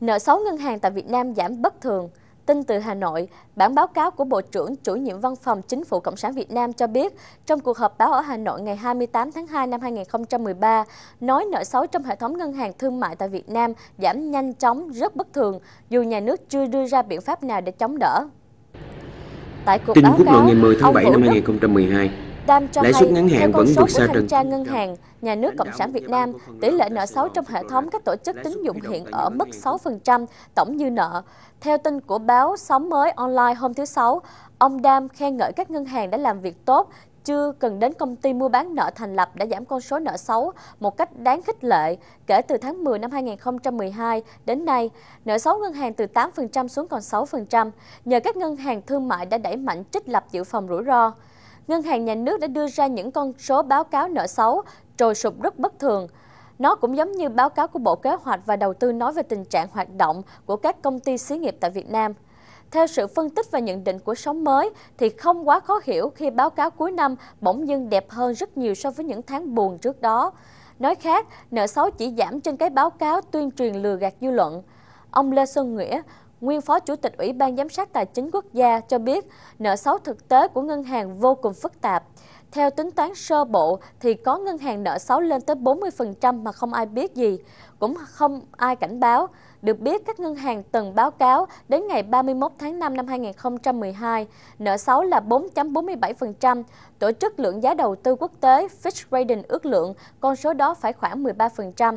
Nợ xấu ngân hàng tại Việt Nam giảm bất thường. Tin từ Hà Nội, bản báo cáo của Bộ trưởng Chủ nhiệm Văn phòng Chính phủ Cộng sản Việt Nam cho biết, trong cuộc họp báo ở Hà Nội ngày 28 tháng 2 năm 2013, nói nợ xấu trong hệ thống ngân hàng thương mại tại Việt Nam giảm nhanh chóng, rất bất thường, dù nhà nước chưa đưa ra biện pháp nào để chống đỡ. Tại cuộc Tin báo quốc cáo, ngày 10 tháng 7 năm 2012, Tam cho lãi suất ngắn hạn vẫn được sa trần. tra ngân hàng, nhà nước Cộng sản Việt Nam, tỷ lệ nợ xấu trong hệ thống các tổ chức tín dụng hiện ở mức 6% tổng dư nợ. Theo tin của báo Sóng mới online hôm thứ Sáu, ông Đam khen ngợi các ngân hàng đã làm việc tốt, chưa cần đến công ty mua bán nợ thành lập đã giảm con số nợ xấu một cách đáng khích lệ kể từ tháng 10 năm 2012 đến nay. Nợ xấu ngân hàng từ 8% xuống còn 6% nhờ các ngân hàng thương mại đã đẩy mạnh trích lập dự phòng rủi ro. Ngân hàng Nhà nước đã đưa ra những con số báo cáo nợ xấu trồi sụp rất bất thường. Nó cũng giống như báo cáo của Bộ Kế hoạch và Đầu tư nói về tình trạng hoạt động của các công ty xí nghiệp tại Việt Nam. Theo sự phân tích và nhận định của sóng mới thì không quá khó hiểu khi báo cáo cuối năm bỗng dưng đẹp hơn rất nhiều so với những tháng buồn trước đó. Nói khác, nợ xấu chỉ giảm trên cái báo cáo tuyên truyền lừa gạt dư luận. Ông Lê Xuân Nghĩa, nguyên Phó Chủ tịch Ủy ban Giám sát Tài chính Quốc gia cho biết nợ xấu thực tế của ngân hàng vô cùng phức tạp. Theo tính toán sơ bộ thì có ngân hàng nợ xấu lên tới 40% mà không ai biết gì, cũng không ai cảnh báo. Được biết, các ngân hàng từng báo cáo đến ngày 31 tháng 5 năm 2012, nợ xấu là 4.47%, tổ chức lượng giá đầu tư quốc tế Fitch Ratings ước lượng, con số đó phải khoảng 13%.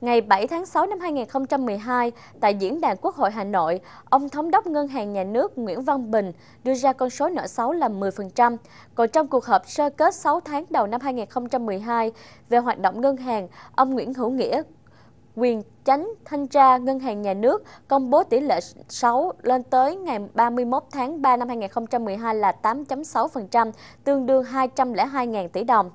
Ngày 7 tháng 6 năm 2012, tại Diễn đàn Quốc hội Hà Nội, ông Thống đốc Ngân hàng Nhà nước Nguyễn Văn Bình đưa ra con số nợ xấu là 10%. Còn trong cuộc họp sơ kết 6 tháng đầu năm 2012 về hoạt động ngân hàng, ông Nguyễn Hữu Nghĩa, quyền tránh thanh tra Ngân hàng Nhà nước công bố tỷ lệ xấu lên tới ngày 31 tháng 3 năm 2012 là 8.6%, tương đương 202.000 tỷ đồng.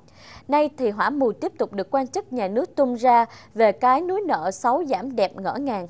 Nay thì hỏa mù tiếp tục được quan chức nhà nước tung ra về cái núi nợ xấu giảm đẹp ngỡ ngàng.